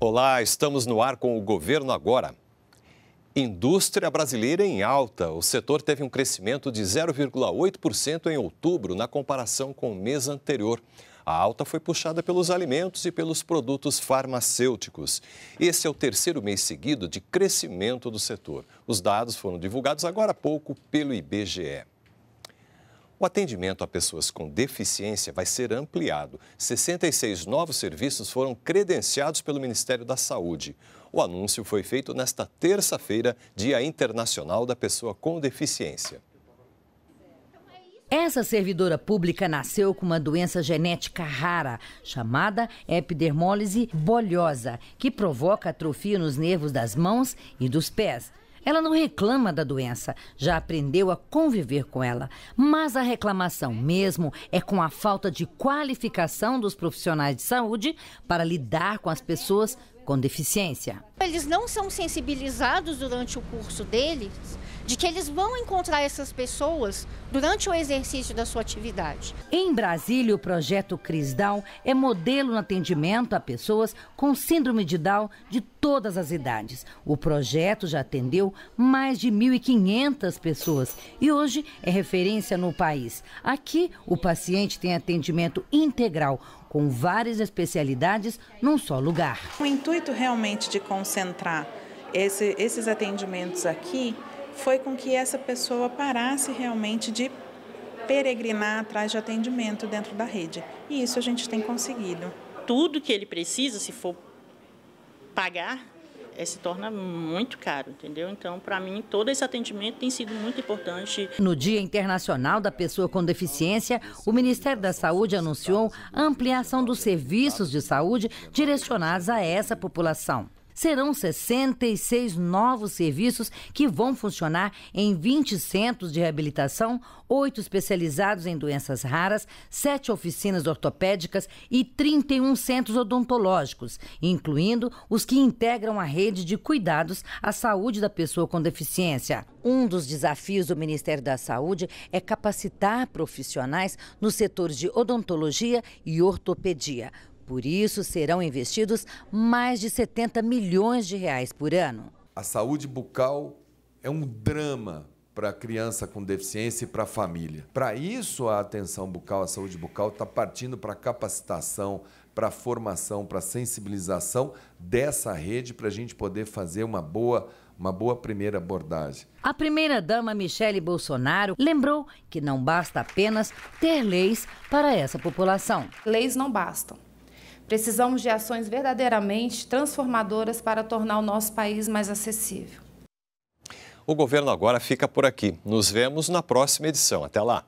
Olá, estamos no ar com o Governo Agora. Indústria brasileira em alta. O setor teve um crescimento de 0,8% em outubro na comparação com o mês anterior. A alta foi puxada pelos alimentos e pelos produtos farmacêuticos. Esse é o terceiro mês seguido de crescimento do setor. Os dados foram divulgados agora há pouco pelo IBGE. O atendimento a pessoas com deficiência vai ser ampliado. 66 novos serviços foram credenciados pelo Ministério da Saúde. O anúncio foi feito nesta terça-feira, Dia Internacional da Pessoa com Deficiência. Essa servidora pública nasceu com uma doença genética rara, chamada epidermólise bolhosa, que provoca atrofia nos nervos das mãos e dos pés. Ela não reclama da doença, já aprendeu a conviver com ela. Mas a reclamação mesmo é com a falta de qualificação dos profissionais de saúde para lidar com as pessoas com deficiência. Eles não são sensibilizados durante o curso deles de que eles vão encontrar essas pessoas durante o exercício da sua atividade. Em Brasília, o projeto Crisdown é modelo no atendimento a pessoas com síndrome de Down de todas as idades. O projeto já atendeu mais de 1.500 pessoas e hoje é referência no país. Aqui, o paciente tem atendimento integral, com várias especialidades num só lugar. O intuito realmente de concentrar esse, esses atendimentos aqui foi com que essa pessoa parasse realmente de peregrinar atrás de atendimento dentro da rede. E isso a gente tem conseguido. Tudo que ele precisa, se for pagar é, se torna muito caro, entendeu? Então, para mim, todo esse atendimento tem sido muito importante. No Dia Internacional da Pessoa com Deficiência, o Ministério da Saúde anunciou a ampliação dos serviços de saúde direcionados a essa população serão 66 novos serviços que vão funcionar em 20 centros de reabilitação, oito especializados em doenças raras, sete oficinas ortopédicas e 31 centros odontológicos, incluindo os que integram a rede de cuidados à saúde da pessoa com deficiência. Um dos desafios do Ministério da Saúde é capacitar profissionais nos setores de odontologia e ortopedia. Por isso, serão investidos mais de 70 milhões de reais por ano. A saúde bucal é um drama para a criança com deficiência e para a família. Para isso, a atenção bucal, a saúde bucal, está partindo para capacitação, para formação, para sensibilização dessa rede, para a gente poder fazer uma boa uma boa primeira abordagem. A primeira-dama Michele Bolsonaro lembrou que não basta apenas ter leis para essa população. Leis não bastam. Precisamos de ações verdadeiramente transformadoras para tornar o nosso país mais acessível. O governo agora fica por aqui. Nos vemos na próxima edição. Até lá!